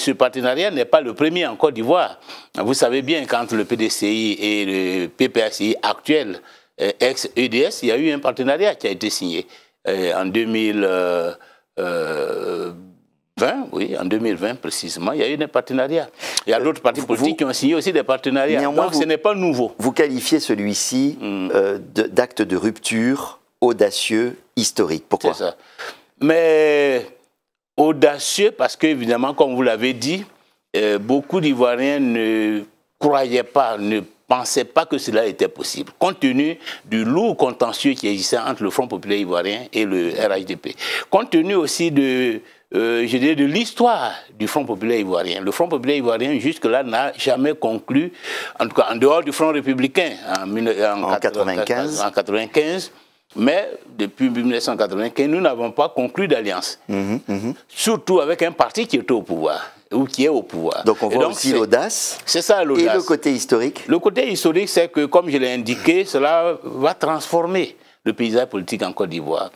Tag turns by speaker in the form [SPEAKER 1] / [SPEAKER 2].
[SPEAKER 1] Ce partenariat n'est pas le premier en Côte d'Ivoire. Vous savez bien qu'entre le PDCI et le PPACI actuel, euh, ex-EDS, il y a eu un partenariat qui a été signé euh, en 2020, euh, oui, en 2020 précisément, il y a eu un partenariat. Il y a d'autres partis politiques qui ont signé aussi des partenariats. Donc ce n'est
[SPEAKER 2] pas nouveau. Vous qualifiez celui-ci mm. d'acte de rupture audacieux, historique. Pourquoi ça.
[SPEAKER 1] Mais audacieux parce que, évidemment, comme vous l'avez dit, euh, beaucoup d'Ivoiriens ne croyaient pas, ne pensaient pas que cela était possible, compte tenu du lourd contentieux qui existait entre le Front populaire ivoirien et le RHDP. Compte tenu aussi de, euh, je de l'histoire du Front populaire ivoirien. Le Front populaire ivoirien, jusque-là, n'a jamais conclu, en tout cas en dehors du Front républicain en, 1995. Mais depuis 1995, nous n'avons pas conclu d'alliance.
[SPEAKER 3] Mhm, mhm.
[SPEAKER 1] Surtout avec un parti qui est au pouvoir ou
[SPEAKER 3] qui est au pouvoir. Donc on voit aussi
[SPEAKER 1] l'audace. C'est ça l'audace. Et le côté historique Le côté historique, c'est que, comme je l'ai indiqué, cela va transformer le paysage politique en Côte d'Ivoire.